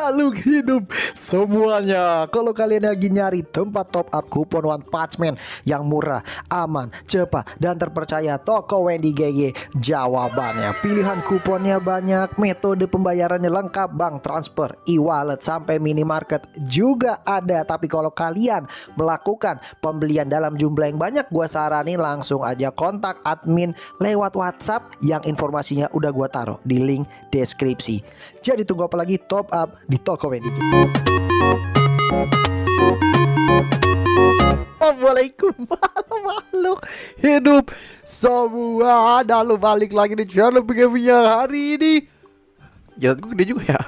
makhluk hidup semuanya. Kalau kalian lagi nyari tempat top up kupon One Punch Man yang murah, aman, cepat, dan terpercaya, toko Wendy GG jawabannya. Pilihan kuponnya banyak, metode pembayarannya lengkap, bank transfer, e-wallet, sampai minimarket juga ada. Tapi kalau kalian melakukan pembelian dalam jumlah yang banyak, gue saranin langsung aja kontak admin lewat WhatsApp yang informasinya udah gue taruh di link deskripsi. Jadi tunggu apa lagi? Top up di Toko Wendy kita. Assalamualaikum makhluk hidup semua lu balik lagi di channel Pegawainya hari ini Jalan gue gede juga ya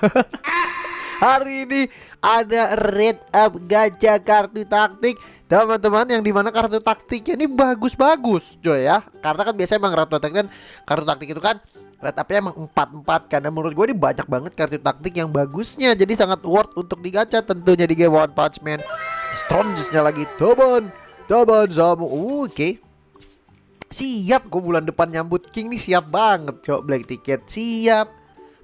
Hari ini ada red up gajah kartu taktik teman-teman yang dimana kartu taktiknya ini bagus-bagus coy ya karena kan biasanya emang kartu taktik kan kartu taktik itu kan Red up-nya emang 4-4 Karena menurut gue ini banyak banget kartu taktik yang bagusnya Jadi sangat worth untuk digacha tentunya di game One Punch Man Strongestnya lagi Toban Toban Zamu uh, Oke okay. Siap gue bulan depan nyambut King nih siap banget Cok Black Ticket siap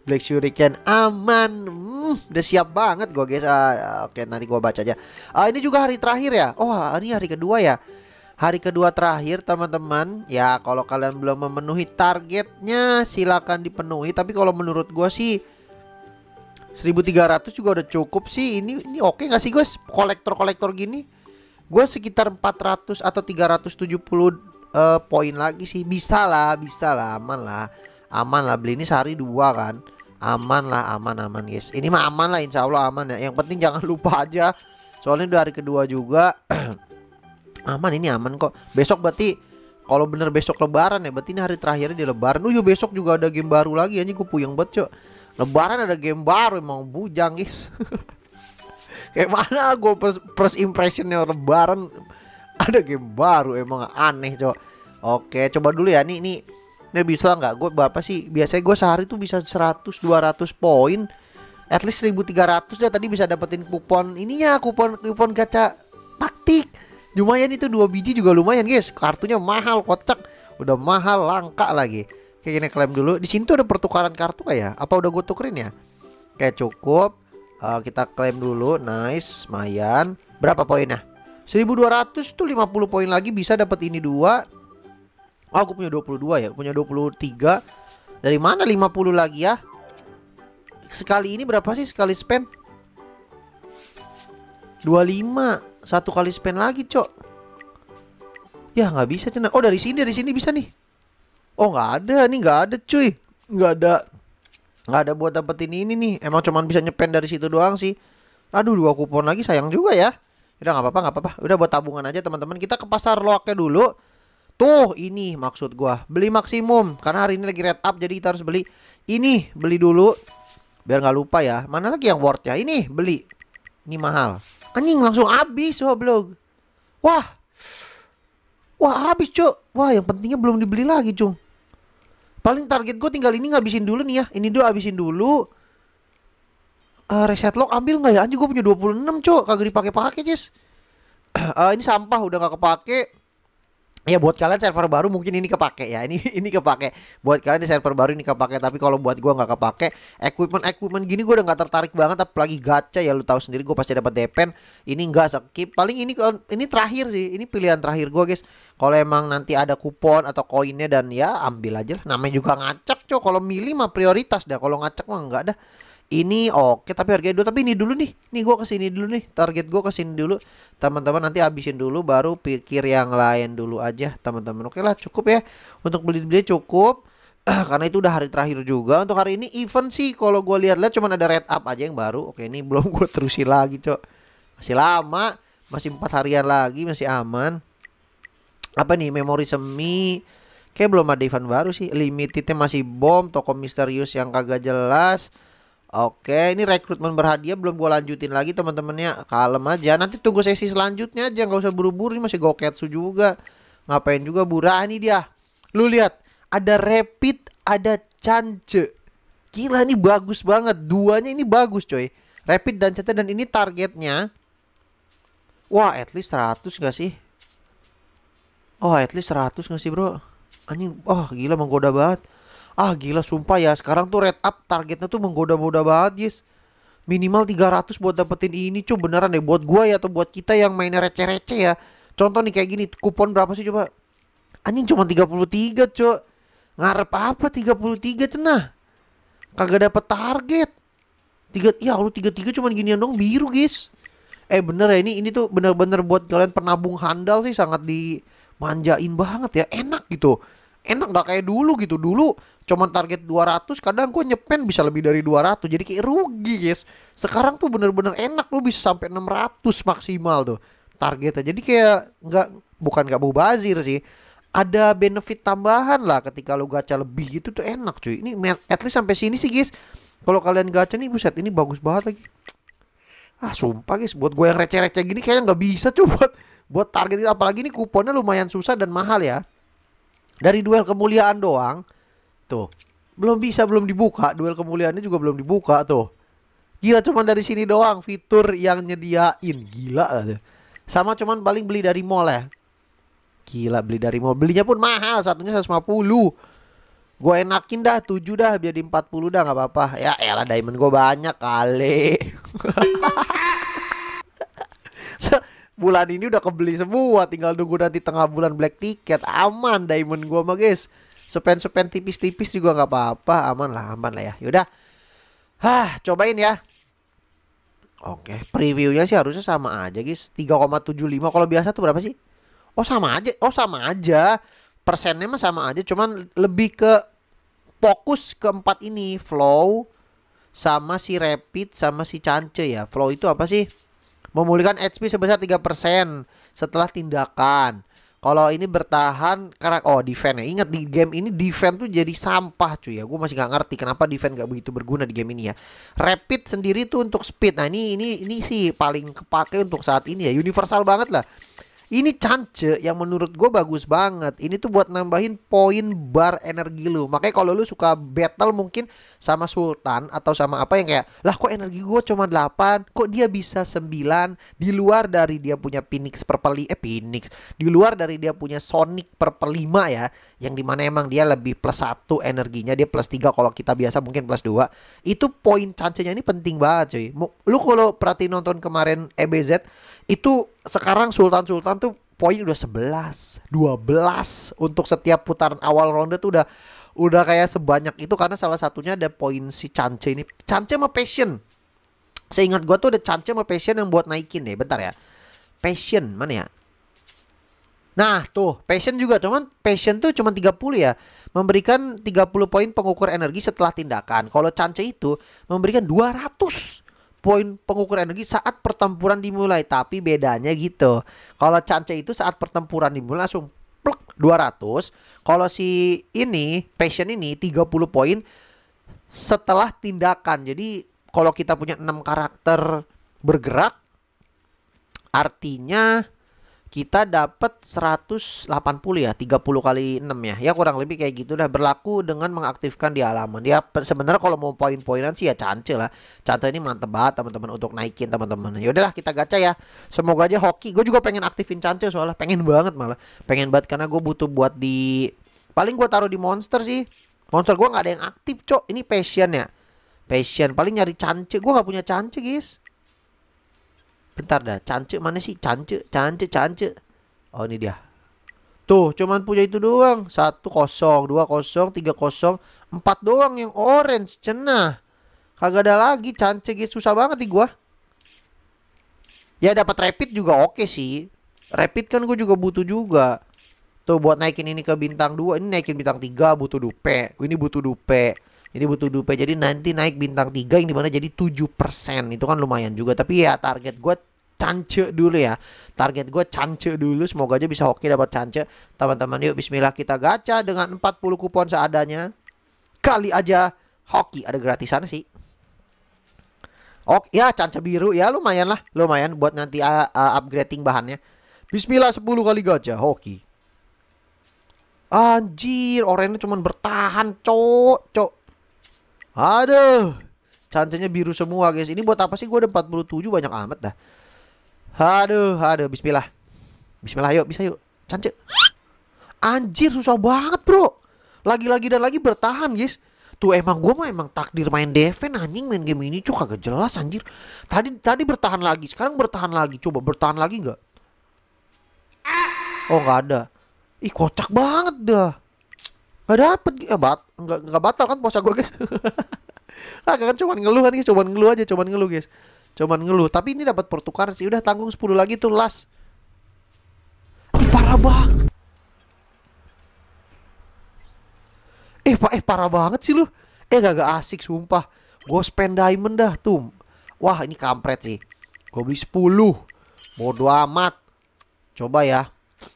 Black Shuriken aman hmm, Udah siap banget gue guys ah, Oke okay, nanti gue baca aja ah, Ini juga hari terakhir ya Oh ah, ini hari kedua ya hari kedua terakhir teman-teman ya kalau kalian belum memenuhi targetnya silakan dipenuhi tapi kalau menurut gue sih 1300 juga udah cukup sih ini ini oke okay gak sih guys kolektor-kolektor gini gue sekitar 400 atau 370 uh, eh, poin lagi sih bisa lah bisa lah aman lah aman lah beli ini sehari dua kan aman lah aman aman guys ini mah aman lah insya Allah aman ya yang penting jangan lupa aja soalnya udah hari kedua juga aman ini aman kok besok berarti kalau bener besok lebaran ya berarti ini hari terakhirnya di lebaran oh iya, besok juga ada game baru lagi anjing gue puyeng banget cok lebaran ada game baru emang bujang guys kayak mana gue first, first impressionnya lebaran ada game baru emang aneh cok oke coba dulu ya nih nih ini bisa nggak gue berapa sih biasanya gue sehari tuh bisa 100 200 poin at least 1300 ya tadi bisa dapetin kupon ininya kupon kupon gacha taktik Lumayan itu dua biji juga lumayan guys. Kartunya mahal kocak. Udah mahal langka lagi. Kayak gini klaim dulu. Di sini tuh ada pertukaran kartu kayak ya? Apa udah gue tukerin ya? Kayak cukup. Uh, kita klaim dulu. Nice, lumayan. Berapa poinnya? 1200 tuh 50 poin lagi bisa dapat ini dua. Oh, ah, aku punya 22 ya. Punya 23. Dari mana 50 lagi ya? Sekali ini berapa sih sekali spend? 25 satu kali spend lagi, Cok. Ya, nggak bisa, Cina. Oh, dari sini, dari sini bisa nih. Oh, nggak ada. nih nggak ada, cuy. Nggak ada. Nggak ada buat dapetin ini nih. Emang cuman bisa nyepen dari situ doang sih. Aduh, dua kupon lagi sayang juga ya. Udah nggak apa-apa, nggak apa-apa. Udah buat tabungan aja, teman-teman. Kita ke pasar loaknya dulu. Tuh ini maksud gua Beli maksimum Karena hari ini lagi red up Jadi kita harus beli Ini beli dulu Biar nggak lupa ya Mana lagi yang worth ya Ini beli Ini mahal Anjing langsung habis blog Wah. Wah habis cok. Wah yang pentingnya belum dibeli lagi cung. Paling target gue tinggal ini ngabisin dulu nih ya. Ini dulu habisin dulu. Uh, reset lock ambil nggak ya? Anjing gue punya 26 cok. Kagak dipake-pake cis. Uh, ini sampah udah gak kepake ya buat kalian server baru mungkin ini kepake ya ini ini kepake buat kalian di server baru ini kepake tapi kalau buat gua nggak kepake equipment equipment gini gua udah nggak tertarik banget tapi lagi gacha ya lu tahu sendiri gua pasti dapat depen ini enggak skip paling ini ini terakhir sih ini pilihan terakhir gua guys kalau emang nanti ada kupon atau koinnya dan ya ambil aja lah namanya juga ngacak cok kalau milih mah prioritas dah kalau ngacak mah nggak dah ini oke tapi harganya dua tapi ini dulu nih nih gue kesini dulu nih target gue kesini dulu teman-teman nanti habisin dulu baru pikir yang lain dulu aja teman-teman oke lah cukup ya untuk beli beli cukup karena itu udah hari terakhir juga untuk hari ini event sih kalau gue lihat-lihat cuma ada red up aja yang baru oke ini belum gue terusin lagi cok masih lama masih empat harian lagi masih aman apa nih memori semi kayak belum ada event baru sih limitednya masih bom toko misterius yang kagak jelas Oke, ini rekrutmen berhadiah belum gue lanjutin lagi teman-temannya. Kalem aja, nanti tunggu sesi selanjutnya aja, nggak usah buru-buru. Ini masih goketsu juga. Ngapain juga ah, ini dia. Lu lihat, ada rapid, ada cance. Gila ini bagus banget. Duanya ini bagus coy. Rapid dan cance dan ini targetnya. Wah, at least 100 gak sih? Oh, at least 100 gak sih bro? Anjing, oh gila menggoda banget. Ah gila sumpah ya sekarang tuh red up targetnya tuh menggoda-goda banget yes. Minimal 300 buat dapetin ini cuy beneran deh buat gua ya atau buat kita yang mainnya receh-receh ya. Contoh nih kayak gini kupon berapa sih coba? Anjing cuma 33 cuy. Ngarep apa 33 cenah? Kagak dapet target. Tiga, ya lu 33 cuma ginian dong biru guys. Eh bener ya ini ini tuh bener-bener buat kalian penabung handal sih sangat dimanjain banget ya. Enak gitu enak gak kayak dulu gitu dulu cuman target 200 kadang gue nyepen bisa lebih dari 200 jadi kayak rugi guys sekarang tuh bener-bener enak lu bisa sampai 600 maksimal tuh targetnya jadi kayak nggak bukan nggak mau bazir sih ada benefit tambahan lah ketika lu gacha lebih gitu tuh enak cuy ini at least sampai sini sih guys kalau kalian gacha nih buset ini bagus banget lagi ah sumpah guys buat gue yang receh-receh gini kayaknya nggak bisa cuy buat buat target itu apalagi ini kuponnya lumayan susah dan mahal ya dari duel kemuliaan doang. Tuh. Belum bisa, belum dibuka. Duel kemuliaannya juga belum dibuka tuh. Gila cuman dari sini doang fitur yang nyediain. Gila Sama cuman paling beli dari mall ya. Gila beli dari mall. Belinya pun mahal. Satunya 150. Gue enakin dah 7 dah biar di 40 dah nggak apa-apa. Ya elah diamond gue banyak kali. bulan ini udah kebeli semua tinggal nunggu nanti tengah bulan black ticket aman diamond gua mah guys sepen sepen tipis tipis juga nggak apa apa aman lah aman lah ya yaudah hah cobain ya oke previewnya sih harusnya sama aja guys 3,75 kalau biasa tuh berapa sih oh sama aja oh sama aja persennya mah sama aja cuman lebih ke fokus keempat ini flow sama si rapid sama si cance ya flow itu apa sih memulihkan HP sebesar 3% setelah tindakan. Kalau ini bertahan karena oh defense ya. Ingat di game ini defense tuh jadi sampah cuy ya. Gue masih nggak ngerti kenapa defense nggak begitu berguna di game ini ya. Rapid sendiri tuh untuk speed. Nah ini ini ini sih paling kepake untuk saat ini ya. Universal banget lah. Ini cance yang menurut gue bagus banget. Ini tuh buat nambahin poin bar energi lu. Makanya kalau lu suka battle mungkin sama sultan atau sama apa yang kayak lah kok energi gue cuma 8 kok dia bisa 9 di luar dari dia punya Phoenix Purple eh Phoenix di luar dari dia punya Sonic Purple 5 ya yang dimana emang dia lebih plus satu energinya dia plus tiga kalau kita biasa mungkin plus dua itu poin chance ini penting banget cuy lu kalau perhati nonton kemarin EBZ itu sekarang Sultan-Sultan tuh poin udah 11, 12 untuk setiap putaran awal ronde tuh udah udah kayak sebanyak itu karena salah satunya ada poin si Chance ini. Chance sama passion. Seingat gua tuh ada Chance sama passion yang buat naikin deh. Bentar ya. Passion mana ya? Nah tuh passion juga cuman passion tuh cuman 30 ya Memberikan 30 poin pengukur energi setelah tindakan Kalau Chance itu memberikan 200 poin pengukur energi saat pertempuran dimulai tapi bedanya gitu kalau Chance itu saat pertempuran dimulai langsung pluk 200. Kalau si ini passion ini 30 poin setelah tindakan. Jadi kalau kita punya 6 karakter bergerak artinya kita dapat 180 ya 30 kali 6 ya ya kurang lebih kayak gitu dah berlaku dengan mengaktifkan di halaman ya sebenarnya kalau mau poin-poinan sih ya cance lah cance ini mantep banget teman-teman untuk naikin teman-teman ya udahlah kita gacha ya semoga aja hoki gue juga pengen aktifin cance soalnya pengen banget malah pengen banget karena gue butuh buat di paling gue taruh di monster sih monster gue nggak ada yang aktif cok ini passion ya passion paling nyari cance gue nggak punya cance guys Bentar dah, cance mana sih? cance cance cance Oh, ini dia. Tuh, cuman punya itu doang. Satu kosong, dua kosong, tiga kosong, empat doang yang orange. Cenah. Kagak ada lagi cance guys Susah banget nih gua. Ya dapat rapid juga oke sih. Rapid kan gue juga butuh juga. Tuh buat naikin ini ke bintang dua, ini naikin bintang tiga butuh dupe. Ini butuh dupe. Jadi butuh Dupe. Jadi nanti naik bintang 3 yang dimana jadi 7% itu kan lumayan juga. Tapi ya target gue cance dulu ya. Target gue cance dulu. Semoga aja bisa hoki dapat cance. Teman-teman yuk bismillah kita gacha dengan 40 kupon seadanya. Kali aja hoki ada gratisan sih. Oke ya cance biru ya lumayan lah. Lumayan buat nanti uh, uh, upgrading bahannya. Bismillah 10 kali gacha hoki. Anjir, orangnya cuma bertahan, cok, cok. Aduh, cantenya biru semua guys. Ini buat apa sih? Gue udah 47 banyak amat dah. Aduh, aduh, bismillah. Bismillah, yuk, bisa yuk. Cance. Anjir, susah banget bro. Lagi-lagi dan lagi bertahan guys. Tuh emang gue mah emang takdir main defense anjing main game ini cuy kagak jelas anjir. Tadi tadi bertahan lagi, sekarang bertahan lagi. Coba bertahan lagi gak Oh gak ada. Ih kocak banget dah nggak dapet ya, bat nggak nggak batal kan puasa gue guys kagak kan cuman ngeluh kan guys cuman ngeluh aja cuman ngeluh guys cuman ngeluh tapi ini dapat pertukaran sih udah tanggung 10 lagi tuh las ih parah banget eh pak eh parah banget sih lu eh gak, gak asik sumpah gue spend diamond dah tuh wah ini kampret sih gue beli 10 bodo amat coba ya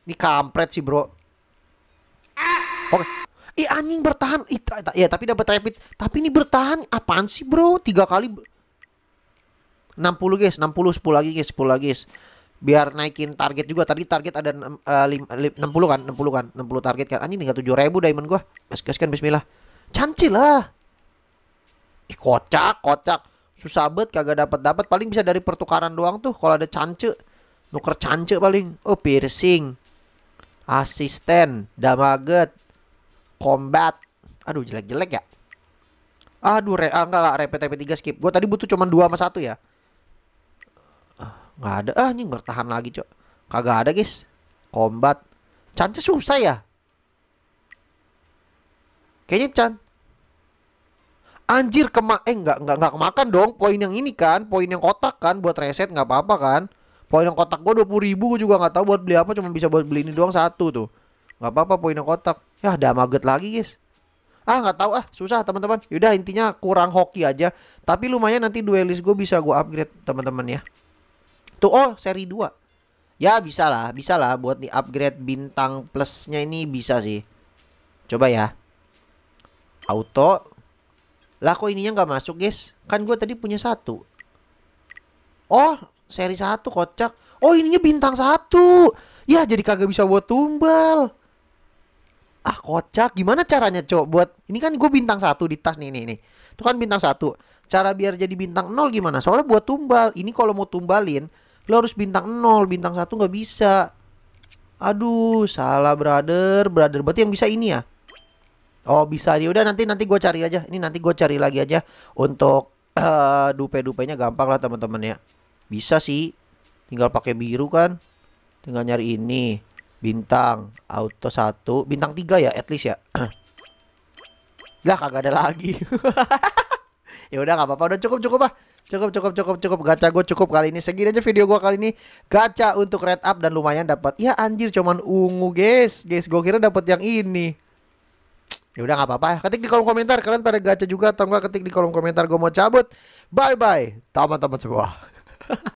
ini kampret sih bro oke okay eh anjing bertahan ta ya tapi dapat rapid tapi ini bertahan apaan sih bro tiga kali 60 guys 60 10 lagi guys 10 lagi guys biar naikin target juga tadi target ada uh, lim, lim, 60 kan 60 kan 60 target kan anjing tinggal ribu diamond gua gas-gas kan bismillah cancil lah Ih, kocak kocak susah banget kagak dapat dapat paling bisa dari pertukaran doang tuh kalau ada cance nuker cance paling oh piercing asisten damaget combat. Aduh jelek-jelek ya. Aduh re ah, enggak, repet repet 3 skip. Gue tadi butuh cuma 2 sama 1 ya. Enggak ada. Ah anjing bertahan lagi, Cok. Kagak ada, guys. Combat. Chance susah ya. Kayaknya Chan Anjir kemak, eh enggak enggak enggak kemakan dong poin yang ini kan, poin yang kotak kan buat reset nggak apa-apa kan. Poin yang kotak gue 20 ribu gue juga nggak tahu buat beli apa cuma bisa buat beli ini doang satu tuh. Nggak apa-apa poin yang kotak. Ya ada maget lagi guys. Ah nggak tahu ah susah teman-teman. Yaudah intinya kurang hoki aja. Tapi lumayan nanti duelis gue bisa gue upgrade teman-teman ya. Tuh oh seri 2 Ya bisa lah bisa lah buat di upgrade bintang plusnya ini bisa sih. Coba ya. Auto. Lah kok ininya nggak masuk guys? Kan gue tadi punya satu. Oh seri satu kocak. Oh ininya bintang satu. Ya jadi kagak bisa buat tumbal ah kocak gimana caranya cok buat ini kan gue bintang satu di tas nih nih nih itu kan bintang satu cara biar jadi bintang nol gimana soalnya buat tumbal ini kalau mau tumbalin lo harus bintang nol bintang satu nggak bisa aduh salah brother brother berarti yang bisa ini ya oh bisa dia udah nanti nanti gue cari aja ini nanti gue cari lagi aja untuk uh, eh, dupe dupenya gampang lah teman-teman ya bisa sih tinggal pakai biru kan tinggal nyari ini Bintang, auto satu bintang tiga ya at least ya. lah kagak ada lagi. ya udah nggak apa-apa, udah cukup-cukup ah. Cukup cukup cukup cukup gacha gue cukup kali ini. Segini aja video gue kali ini. Gacha untuk red up dan lumayan dapat. Ya anjir cuman ungu, guys. Guys, gue kira dapat yang ini. Ya udah nggak apa-apa. Ketik di kolom komentar kalian pada gacha juga atau enggak ketik di kolom komentar gue mau cabut. Bye bye teman-teman semua.